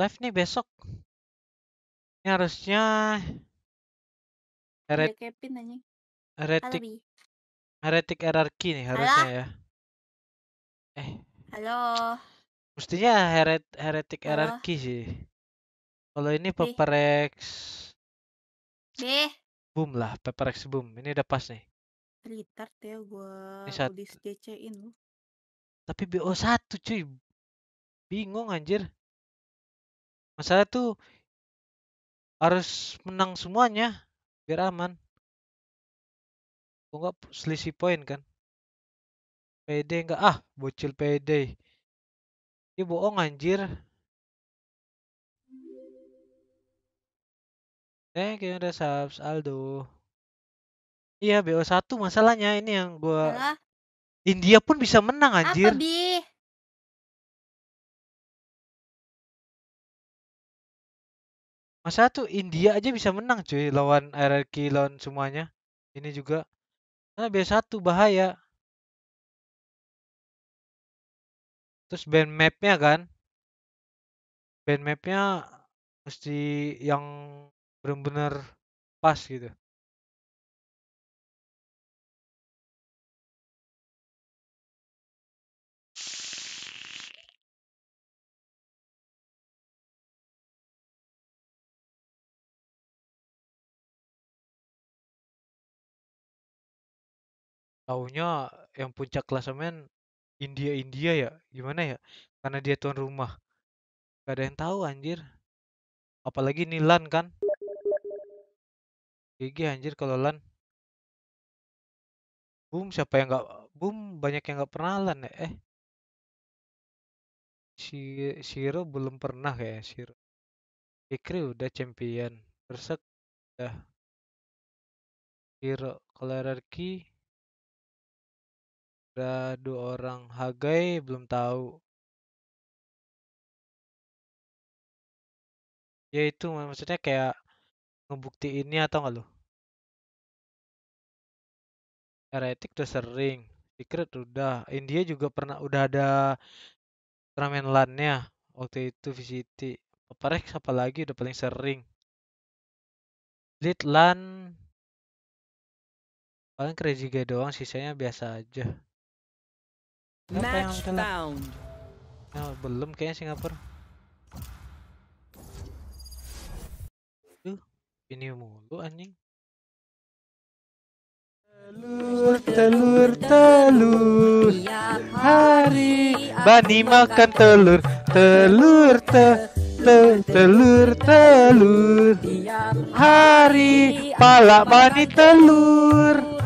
live nih besok. Ini harusnya iya, heret Kevin anjing. Heretic Heretic RRQ nih harusnya Halo? ya. Eh. Halo. Mestinya heret Heretic Halo. RRQ sih. Kalau ini Peperex B. Boom lah, Peperex Boom. Ini udah pas nih. Retard ya gua ini saat... udah in lu. Tapi BO1 cuy. Bingung anjir. Masalah tuh harus menang semuanya biar aman. Kok nggak selisih poin kan? pede enggak ah, bocil pede ini bohong anjir. eh kayaknya udah subs Aldo. Iya BO1 masalahnya ini yang gua Halo? India pun bisa menang anjir. Apa, Masa tuh India aja bisa menang cuy lawan RRQ, lawan semuanya. Ini juga. Karena B1 bahaya. Terus band mapnya kan. Band mapnya mesti yang bener-bener pas gitu. Tahunya yang puncak klasemen India-India ya, gimana ya? Karena dia tuan rumah. Gak ada yang tahu anjir. Apalagi ini LAN kan. GG anjir kalau LAN. Boom siapa yang nggak boom banyak yang nggak pernah LAN ya. Eh. Si Siro belum pernah ya, Siro Fikri udah champion. Bersek udah. Siro kalau ada dua orang Hagai belum tahu. Ya itu maksudnya kayak ngebukti ini atau nggak lo? Heretic udah sering, Secret udah, India juga pernah udah ada turnamen lan waktu itu VCT. apa lagi udah paling sering. Lead LAN paling crazy guy doang, sisanya biasa aja. Match found. Oh, belum kayaknya Singapura. Duh, ini mulu anjing. Telur, telur, telur. Hari Bani makan telur, telur, te, te, telur, telur. Hari pala Bani telur.